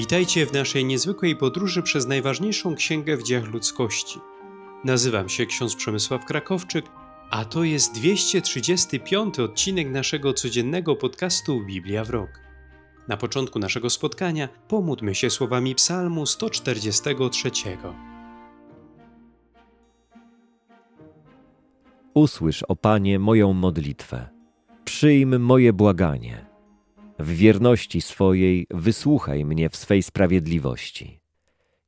Witajcie w naszej niezwykłej podróży przez najważniejszą księgę w dziejach ludzkości. Nazywam się ksiądz Przemysław Krakowczyk, a to jest 235 odcinek naszego codziennego podcastu Biblia w rok. Na początku naszego spotkania pomódmy się słowami Psalmu 143. Usłysz, o Panie, moją modlitwę. Przyjm moje błaganie. W wierności swojej wysłuchaj mnie w swej sprawiedliwości.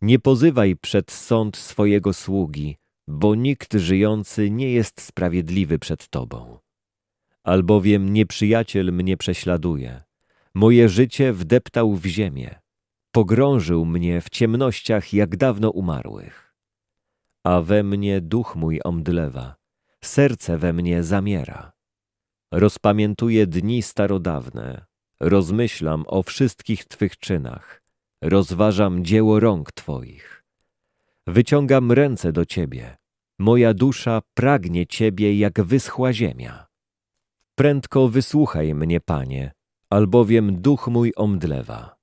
Nie pozywaj przed sąd swojego sługi, bo nikt żyjący nie jest sprawiedliwy przed Tobą. Albowiem nieprzyjaciel mnie prześladuje, moje życie wdeptał w ziemię, pogrążył mnie w ciemnościach jak dawno umarłych. A we mnie duch mój omdlewa, serce we mnie zamiera. Rozpamiętuję dni starodawne, Rozmyślam o wszystkich Twych czynach, rozważam dzieło rąk Twoich. Wyciągam ręce do Ciebie, moja dusza pragnie Ciebie jak wyschła ziemia. Prędko wysłuchaj mnie, Panie, albowiem duch mój omdlewa.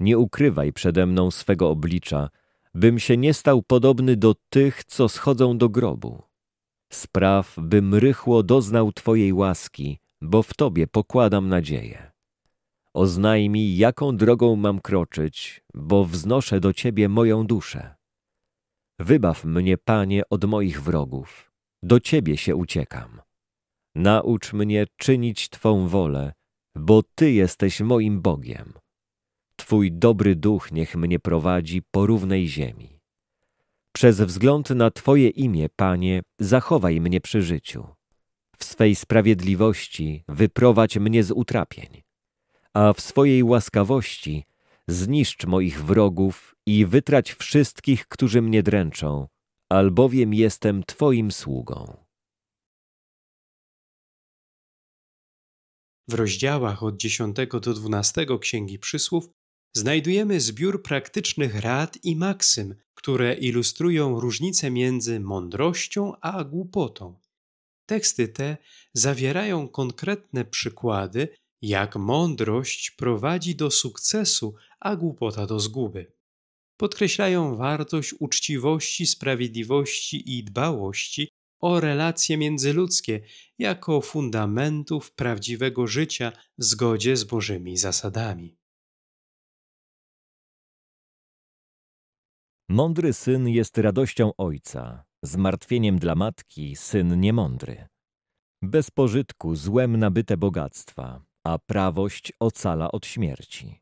Nie ukrywaj przede mną swego oblicza, bym się nie stał podobny do tych, co schodzą do grobu. Spraw, bym rychło doznał Twojej łaski, bo w Tobie pokładam nadzieję. Oznajmij, jaką drogą mam kroczyć, bo wznoszę do Ciebie moją duszę. Wybaw mnie, Panie, od moich wrogów. Do Ciebie się uciekam. Naucz mnie czynić Twą wolę, bo Ty jesteś moim Bogiem. Twój dobry duch niech mnie prowadzi po równej ziemi. Przez wzgląd na Twoje imię, Panie, zachowaj mnie przy życiu. W swej sprawiedliwości wyprowadź mnie z utrapień a w swojej łaskawości zniszcz moich wrogów i wytrać wszystkich, którzy mnie dręczą, albowiem jestem Twoim sługą. W rozdziałach od 10 do 12 Księgi Przysłów znajdujemy zbiór praktycznych rad i maksym, które ilustrują różnicę między mądrością a głupotą. Teksty te zawierają konkretne przykłady jak mądrość prowadzi do sukcesu, a głupota do zguby. Podkreślają wartość uczciwości, sprawiedliwości i dbałości o relacje międzyludzkie jako fundamentów prawdziwego życia w zgodzie z Bożymi zasadami. Mądry syn jest radością ojca, zmartwieniem dla matki syn niemądry. Bez pożytku złem nabyte bogactwa, a prawość ocala od śmierci.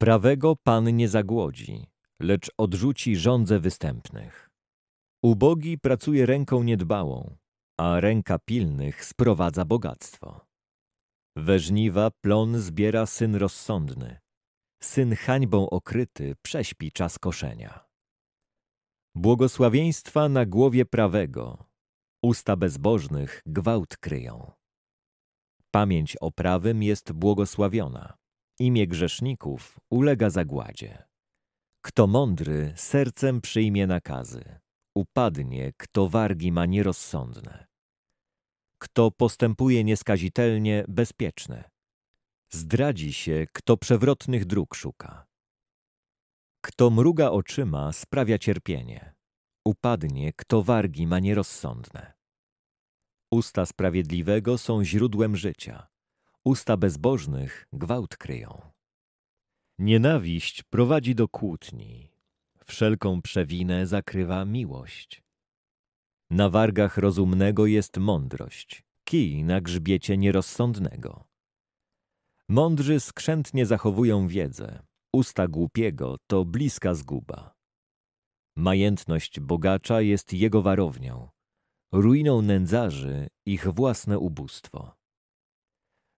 Prawego Pan nie zagłodzi, lecz odrzuci żądze występnych. Ubogi pracuje ręką niedbałą, a ręka pilnych sprowadza bogactwo. We żniwa plon zbiera syn rozsądny, syn hańbą okryty prześpi czas koszenia. Błogosławieństwa na głowie prawego, usta bezbożnych gwałt kryją. Pamięć o prawym jest błogosławiona. Imię grzeszników ulega zagładzie. Kto mądry sercem przyjmie nakazy, upadnie, kto wargi ma nierozsądne. Kto postępuje nieskazitelnie, bezpieczne. Zdradzi się, kto przewrotnych dróg szuka. Kto mruga oczyma, sprawia cierpienie. Upadnie, kto wargi ma nierozsądne. Usta sprawiedliwego są źródłem życia. Usta bezbożnych gwałt kryją. Nienawiść prowadzi do kłótni. Wszelką przewinę zakrywa miłość. Na wargach rozumnego jest mądrość, kij na grzbiecie nierozsądnego. Mądrzy skrzętnie zachowują wiedzę, usta głupiego to bliska zguba. Majętność bogacza jest jego warownią, ruiną nędzarzy ich własne ubóstwo.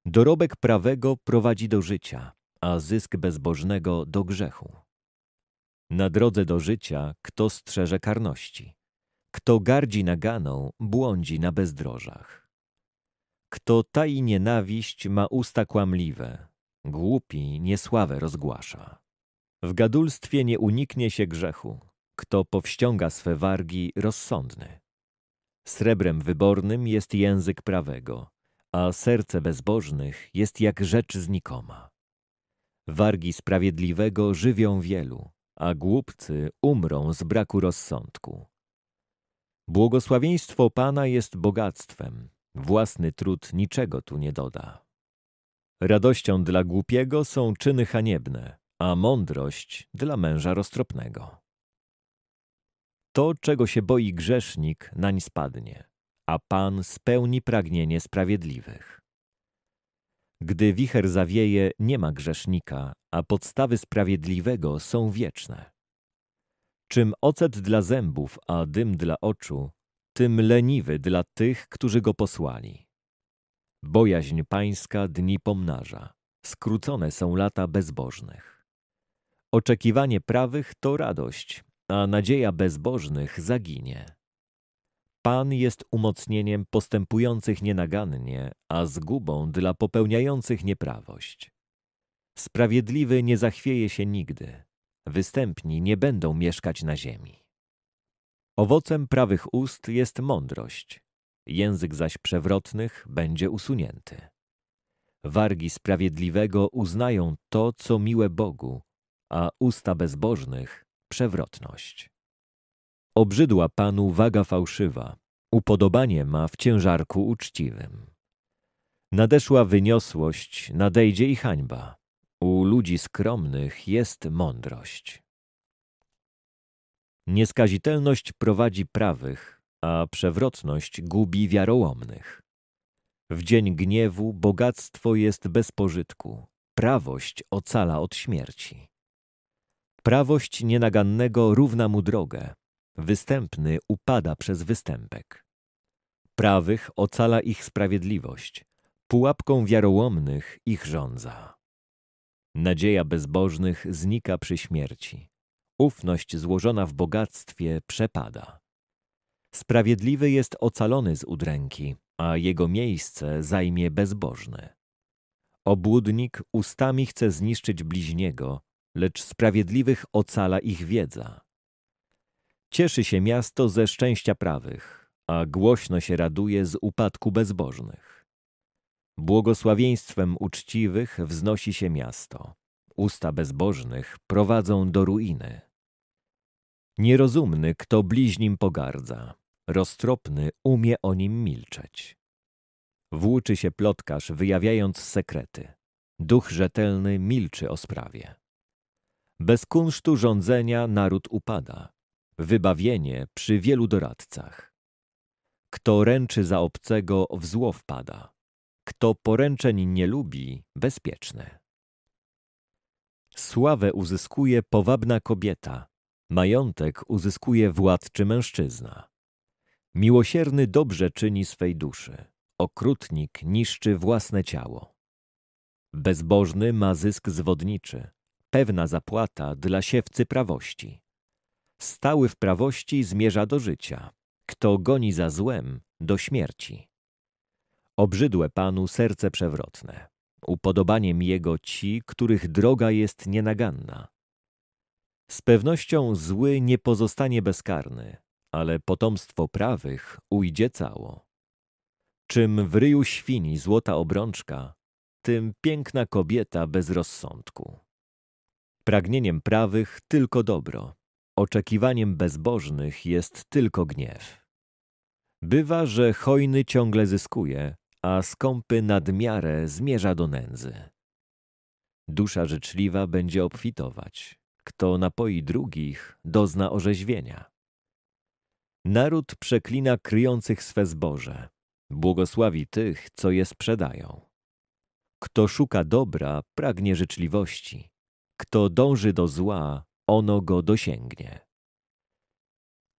Dorobek prawego prowadzi do życia, a zysk bezbożnego do grzechu. Na drodze do życia kto strzeże karności, kto gardzi naganą, błądzi na bezdrożach. Kto tai nienawiść, ma usta kłamliwe, głupi niesławę rozgłasza. W gadulstwie nie uniknie się grzechu, kto powściąga swe wargi rozsądny. Srebrem wybornym jest język prawego, a serce bezbożnych jest jak rzecz znikoma. Wargi sprawiedliwego żywią wielu, a głupcy umrą z braku rozsądku. Błogosławieństwo Pana jest bogactwem, własny trud niczego tu nie doda. Radością dla głupiego są czyny haniebne, a mądrość dla męża roztropnego. To, czego się boi grzesznik, nań spadnie, a Pan spełni pragnienie sprawiedliwych. Gdy wicher zawieje, nie ma grzesznika, a podstawy sprawiedliwego są wieczne. Czym ocet dla zębów, a dym dla oczu, tym leniwy dla tych, którzy go posłali. Bojaźń pańska dni pomnaża, skrócone są lata bezbożnych. Oczekiwanie prawych to radość, a nadzieja bezbożnych zaginie. Pan jest umocnieniem postępujących nienagannie, a zgubą dla popełniających nieprawość. Sprawiedliwy nie zachwieje się nigdy, występni nie będą mieszkać na ziemi. Owocem prawych ust jest mądrość, język zaś przewrotnych będzie usunięty. Wargi sprawiedliwego uznają to, co miłe Bogu, a usta bezbożnych przewrotność. Obrzydła panu waga fałszywa, upodobanie ma w ciężarku uczciwym. Nadeszła wyniosłość, nadejdzie i hańba. U ludzi skromnych jest mądrość. Nieskazitelność prowadzi prawych, a przewrotność gubi wiarołomnych. W dzień gniewu bogactwo jest bez pożytku, prawość ocala od śmierci. Prawość nienagannego równa mu drogę. Występny upada przez występek. Prawych ocala ich sprawiedliwość. Pułapką wiarołomnych ich rządza. Nadzieja bezbożnych znika przy śmierci. Ufność złożona w bogactwie przepada. Sprawiedliwy jest ocalony z udręki, a jego miejsce zajmie bezbożny. Obłudnik ustami chce zniszczyć bliźniego, lecz sprawiedliwych ocala ich wiedza. Cieszy się miasto ze szczęścia prawych, a głośno się raduje z upadku bezbożnych. Błogosławieństwem uczciwych wznosi się miasto. Usta bezbożnych prowadzą do ruiny. Nierozumny, kto bliźnim pogardza, roztropny umie o nim milczeć. Włóczy się plotkarz, wyjawiając sekrety. Duch rzetelny milczy o sprawie. Bez kunsztu rządzenia naród upada. Wybawienie przy wielu doradcach. Kto ręczy za obcego, w zło wpada. Kto poręczeń nie lubi, bezpieczne. Sławę uzyskuje powabna kobieta, majątek uzyskuje władczy mężczyzna. Miłosierny dobrze czyni swej duszy, okrutnik niszczy własne ciało. Bezbożny ma zysk zwodniczy, pewna zapłata dla siewcy prawości. Stały w prawości zmierza do życia, kto goni za złem, do śmierci. Obrzydłe Panu serce przewrotne, upodobaniem Jego ci, których droga jest nienaganna. Z pewnością zły nie pozostanie bezkarny, ale potomstwo prawych ujdzie cało. Czym w ryju świni złota obrączka, tym piękna kobieta bez rozsądku. Pragnieniem prawych tylko dobro, oczekiwaniem bezbożnych jest tylko gniew. Bywa, że hojny ciągle zyskuje, a skąpy nadmiarę zmierza do nędzy. Dusza życzliwa będzie obfitować. Kto napoi drugich, dozna orzeźwienia. Naród przeklina kryjących swe zboże. Błogosławi tych, co je sprzedają. Kto szuka dobra, pragnie życzliwości. Kto dąży do zła, ono go dosięgnie.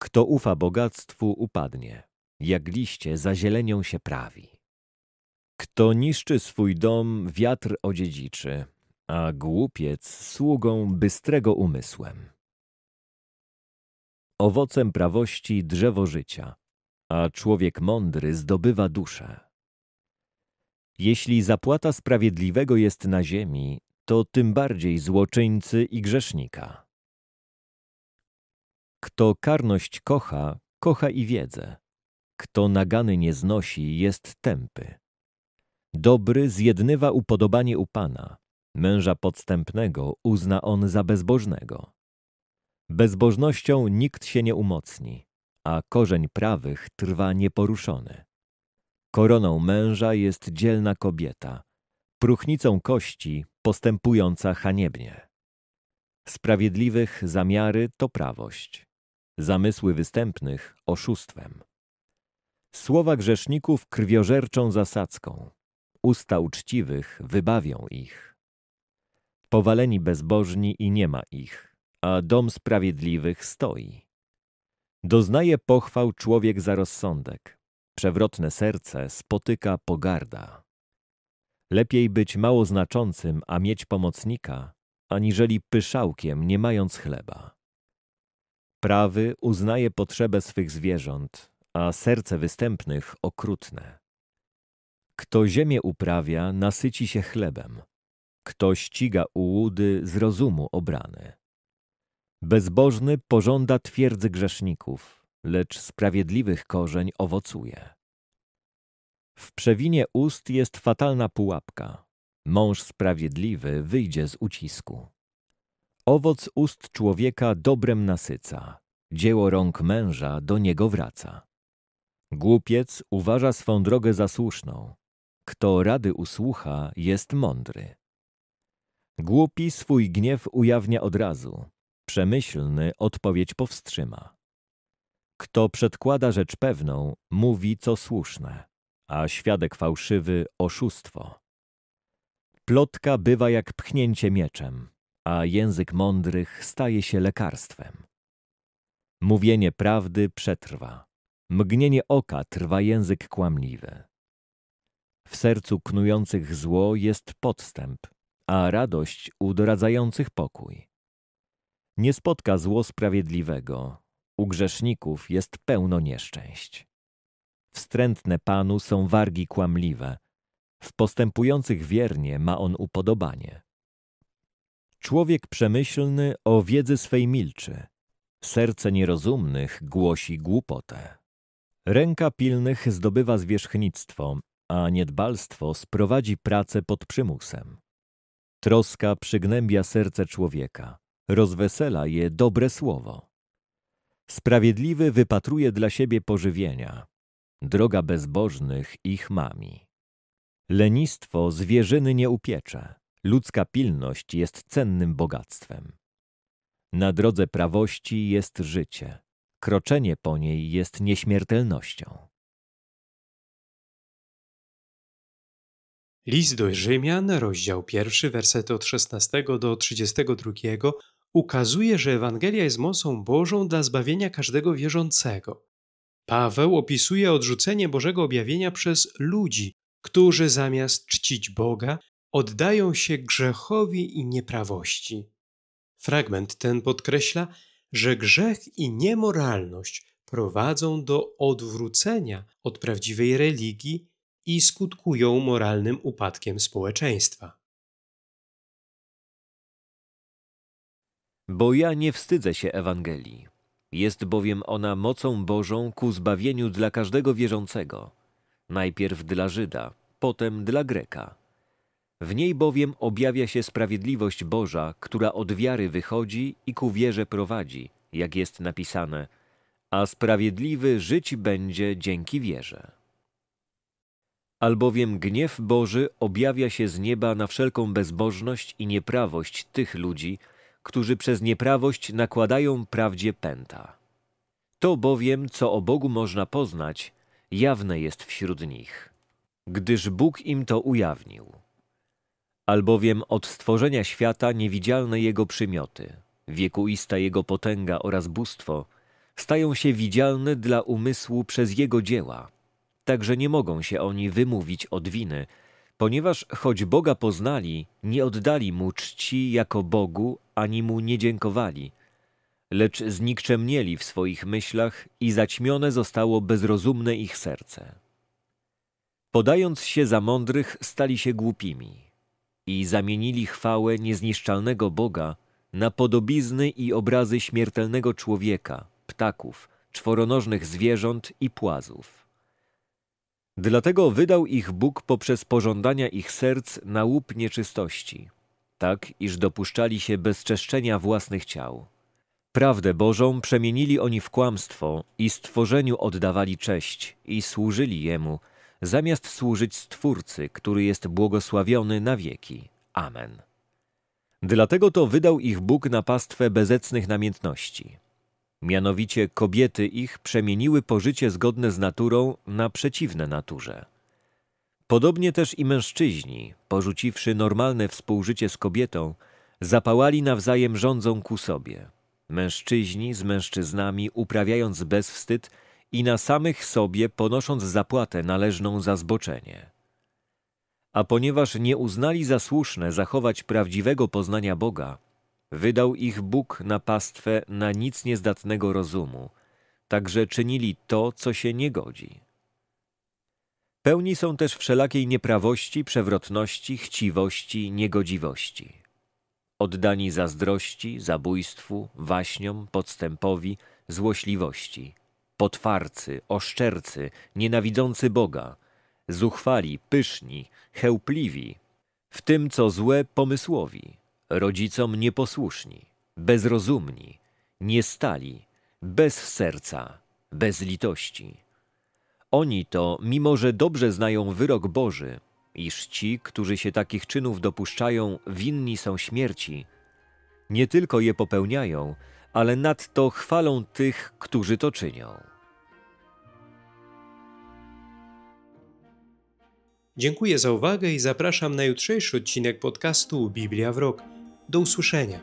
Kto ufa bogactwu, upadnie, jak liście za się prawi. Kto niszczy swój dom, wiatr odziedziczy, a głupiec sługą bystrego umysłem. Owocem prawości drzewo życia, a człowiek mądry zdobywa duszę. Jeśli zapłata sprawiedliwego jest na ziemi, to tym bardziej złoczyńcy i grzesznika. Kto karność kocha, kocha i wiedzę. Kto nagany nie znosi, jest tępy. Dobry zjednywa upodobanie u Pana. Męża podstępnego uzna on za bezbożnego. Bezbożnością nikt się nie umocni, a korzeń prawych trwa nieporuszony. Koroną męża jest dzielna kobieta, próchnicą kości postępująca haniebnie. Sprawiedliwych zamiary to prawość, zamysły występnych oszustwem. Słowa grzeszników krwiożerczą zasadzką, usta uczciwych wybawią ich. Powaleni bezbożni i nie ma ich, a dom sprawiedliwych stoi. Doznaje pochwał człowiek za rozsądek, przewrotne serce spotyka pogarda. Lepiej być mało znaczącym, a mieć pomocnika, aniżeli pyszałkiem, nie mając chleba. Prawy uznaje potrzebę swych zwierząt, a serce występnych okrutne. Kto ziemię uprawia, nasyci się chlebem. Kto ściga ułudy, z rozumu obrany. Bezbożny pożąda twierdzy grzeszników, lecz sprawiedliwych korzeń owocuje. W przewinie ust jest fatalna pułapka. Mąż sprawiedliwy wyjdzie z ucisku. Owoc ust człowieka dobrem nasyca, dzieło rąk męża do niego wraca. Głupiec uważa swą drogę za słuszną. Kto rady usłucha, jest mądry. Głupi swój gniew ujawnia od razu, przemyślny odpowiedź powstrzyma. Kto przedkłada rzecz pewną, mówi co słuszne a świadek fałszywy oszustwo. Plotka bywa jak pchnięcie mieczem, a język mądrych staje się lekarstwem. Mówienie prawdy przetrwa, mgnienie oka trwa język kłamliwy. W sercu knujących zło jest podstęp, a radość u doradzających pokój. Nie spotka zło sprawiedliwego, u grzeszników jest pełno nieszczęść. Wstrętne Panu są wargi kłamliwe. W postępujących wiernie ma On upodobanie. Człowiek przemyślny o wiedzy swej milczy. Serce nierozumnych głosi głupotę. Ręka pilnych zdobywa zwierzchnictwo, a niedbalstwo sprowadzi pracę pod przymusem. Troska przygnębia serce człowieka, rozwesela je dobre słowo. Sprawiedliwy wypatruje dla siebie pożywienia, droga bezbożnych ich mami. Lenistwo zwierzyny nie upiecze, ludzka pilność jest cennym bogactwem. Na drodze prawości jest życie, kroczenie po niej jest nieśmiertelnością. List do Rzymian, rozdział pierwszy, wersety od 16 do 32 ukazuje, że Ewangelia jest mocą Bożą dla zbawienia każdego wierzącego. Paweł opisuje odrzucenie Bożego objawienia przez ludzi, którzy zamiast czcić Boga, oddają się grzechowi i nieprawości. Fragment ten podkreśla, że grzech i niemoralność prowadzą do odwrócenia od prawdziwej religii i skutkują moralnym upadkiem społeczeństwa. Bo ja nie wstydzę się Ewangelii. Jest bowiem ona mocą Bożą ku zbawieniu dla każdego wierzącego, najpierw dla Żyda, potem dla Greka. W niej bowiem objawia się sprawiedliwość Boża, która od wiary wychodzi i ku wierze prowadzi, jak jest napisane, a sprawiedliwy żyć będzie dzięki wierze. Albowiem gniew Boży objawia się z nieba na wszelką bezbożność i nieprawość tych ludzi, którzy przez nieprawość nakładają prawdzie pęta. To bowiem, co o Bogu można poznać, jawne jest wśród nich, gdyż Bóg im to ujawnił. Albowiem od stworzenia świata niewidzialne jego przymioty, wiekuista jego potęga oraz bóstwo, stają się widzialne dla umysłu przez jego dzieła, także nie mogą się oni wymówić od winy, ponieważ choć Boga poznali, nie oddali mu czci jako Bogu, ani mu nie dziękowali, lecz znikczemnieli w swoich myślach i zaćmione zostało bezrozumne ich serce. Podając się za mądrych, stali się głupimi i zamienili chwałę niezniszczalnego Boga na podobizny i obrazy śmiertelnego człowieka, ptaków, czworonożnych zwierząt i płazów. Dlatego wydał ich Bóg poprzez pożądania ich serc na łup nieczystości, tak iż dopuszczali się bezczeszczenia własnych ciał. Prawdę Bożą przemienili oni w kłamstwo i stworzeniu oddawali cześć i służyli Jemu, zamiast służyć Stwórcy, który jest błogosławiony na wieki. Amen. Dlatego to wydał ich Bóg na pastwę bezecnych namiętności. Mianowicie kobiety ich przemieniły pożycie zgodne z naturą na przeciwne naturze. Podobnie też i mężczyźni, porzuciwszy normalne współżycie z kobietą, zapałali nawzajem rządzą ku sobie. Mężczyźni z mężczyznami uprawiając bezwstyd i na samych sobie ponosząc zapłatę należną za zboczenie. A ponieważ nie uznali za słuszne zachować prawdziwego poznania Boga, Wydał ich Bóg na pastwę na nic niezdatnego rozumu, także czynili to, co się nie godzi. Pełni są też wszelakiej nieprawości, przewrotności, chciwości, niegodziwości. Oddani zazdrości, zabójstwu, waśniom, podstępowi, złośliwości, potwarcy, oszczercy, nienawidzący Boga, zuchwali, pyszni, chełpliwi, w tym co złe pomysłowi rodzicom nieposłuszni, bezrozumni, niestali, bez serca, bez litości. Oni to, mimo że dobrze znają wyrok Boży, iż ci, którzy się takich czynów dopuszczają, winni są śmierci, nie tylko je popełniają, ale nadto chwalą tych, którzy to czynią. Dziękuję za uwagę i zapraszam na jutrzejszy odcinek podcastu Biblia w Rok. Do usłyszenia.